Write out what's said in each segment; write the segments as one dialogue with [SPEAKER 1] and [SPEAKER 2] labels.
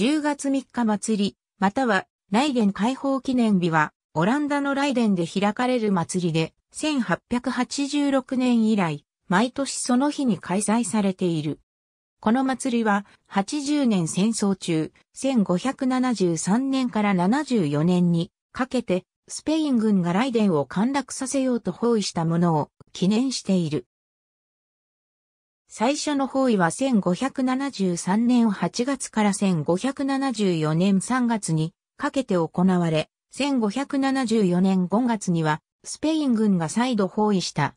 [SPEAKER 1] 10月3日祭り、またはライデン解放記念日は、オランダのライデンで開かれる祭りで、1886年以来、毎年その日に開催されている。この祭りは、80年戦争中、1573年から74年にかけて、スペイン軍がライデンを陥落させようと包囲したものを記念している。最初の包囲は1573年8月から1574年3月にかけて行われ、1574年5月にはスペイン軍が再度包囲した。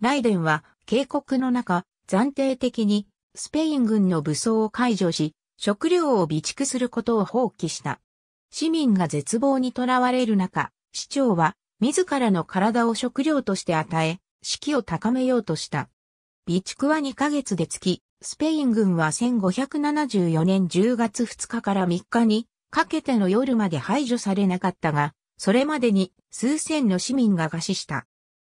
[SPEAKER 1] ライデンは警告の中、暫定的にスペイン軍の武装を解除し、食料を備蓄することを放棄した。市民が絶望にとらわれる中、市長は自らの体を食料として与え、士気を高めようとした。備蓄は2ヶ月で月、スペイン軍は1574年10月2日から3日にかけての夜まで排除されなかったが、それまでに数千の市民が餓死した。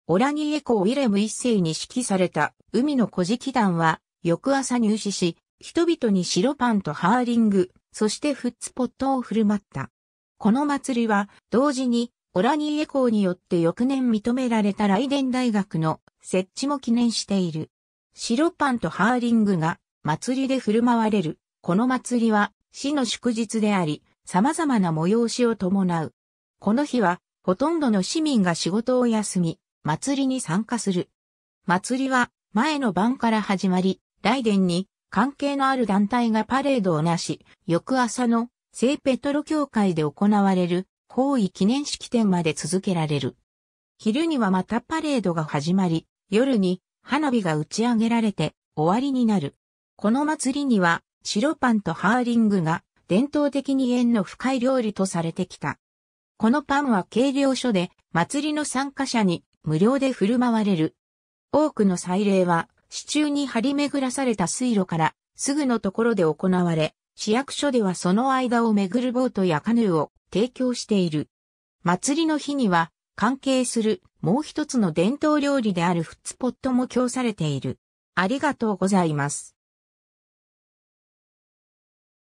[SPEAKER 1] オラニエコ・ウィレム一世に指揮された海の古事記団は翌朝入試し、人々に白パンとハーリング、そしてフッツポットを振る舞った。この祭りは同時にオラニエコによって翌年認められたライデン大学の設置も記念している。白パンとハーリングが祭りで振る舞われる。この祭りは市の祝日であり、様々な催しを伴う。この日は、ほとんどの市民が仕事を休み、祭りに参加する。祭りは、前の晩から始まり、来イに関係のある団体がパレードをなし、翌朝の聖ペトロ教会で行われる行為記念式典まで続けられる。昼にはまたパレードが始まり、夜に花火が打ち上げられて終わりになる。この祭りには白パンとハーリングが伝統的に縁の深い料理とされてきた。このパンは計量所で祭りの参加者に無料で振る舞われる。多くの祭礼は支柱に張り巡らされた水路からすぐのところで行われ、市役所ではその間を巡るボートやカヌーを提供している。祭りの日には関係するもう一つの伝統料理であるフッツポットも供されている。ありがとうございます。